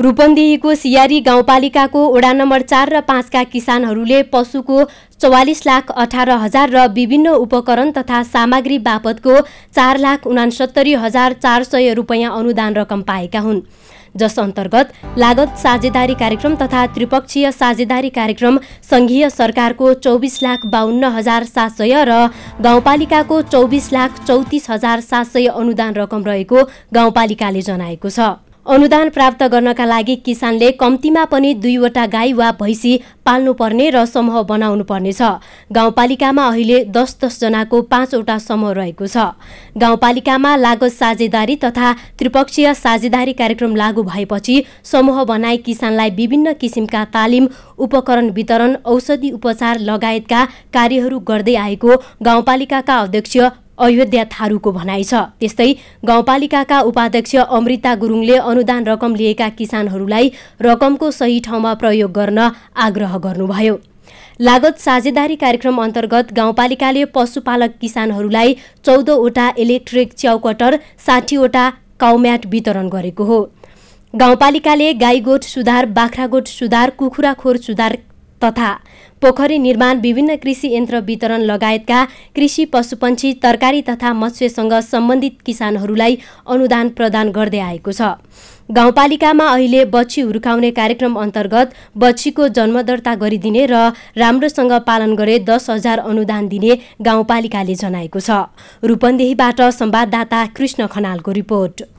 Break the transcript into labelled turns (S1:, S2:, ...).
S1: रूपन्देहीको सियारी गाउँपालिकाको वडा नम्बर चार र पाँचका किसानहरूले पशुको चौवालिस लाख अठार हजार र विभिन्न उपकरण तथा सामग्री बापतको चार लाख उनासत्तरी हजार चार सय रुपियाँ अनुदान रकम पाएका हुन् जस अन्तर्गत लागत साझेदारी कार्यक्रम तथा त्रिपक्षीय साझेदारी कार्यक्रम सङ्घीय सरकारको चौबिस लाख बाहन्न हजार सात सय र गाउँपालिकाको चौबिस लाख चौतिस हजार सात सय अनुदान रकम रहेको गाउँपालिकाले जनाएको छ अनुदान प्राप्त गर्नका लागि किसानले कम्तीमा पनि दुईवटा गाई वा भैँसी पाल्नुपर्ने र समूह बनाउनु पर्नेछ गाउँपालिकामा अहिले दस दसजनाको पाँचवटा समूह रहेको छ गाउँपालिकामा लागत साझेदारी तथा त्रिपक्षीय साझेदारी कार्यक्रम लागू भएपछि समूह बनाई किसानलाई विभिन्न किसिमका तालिम उपकरण वितरण औषधि उपचार लगायतका कार्यहरू गर्दै आएको गाउँपालिकाका अध्यक्ष अयोध्या थारूको भनाइ छ त्यस्तै गाउँपालिकाका उपाध्यक्ष अमृता गुरुङले अनुदान रकम लिएका किसानहरूलाई रकमको सही ठाउँमा प्रयोग गर्न आग्रह गर्नुभयो लागत साझेदारी कार्यक्रम अन्तर्गत गाउँपालिकाले पशुपालक किसानहरूलाई चौधवटा इलेक्ट्रिक च्याउकटर साठीवटा काउम्याट वितरण गरेको हो गाउँपालिकाले गाईगोठ सुधार बाख्रागोठ सुधार कुखुराखोर सुधार तथा पोखरी निर्माण विभिन्न कृषि यन्त्र वितरण लगायतका कृषि पशुपन्छी तरकारी तथा मत्स्यसँग सम्बन्धित किसानहरूलाई अनुदान प्रदान गर्दै आएको छ गाउँपालिकामा अहिले बच्छी हुर्काउने कार्यक्रम अन्तर्गत बच्छीको जन्मदर्ता गरिदिने र राम्रोसँग पालन गरे दस हजार अनुदान दिने गाउँपालिकाले जनाएको छ रूपन्देहीबाट संवाददाता कृष्ण खनालको रिपोर्ट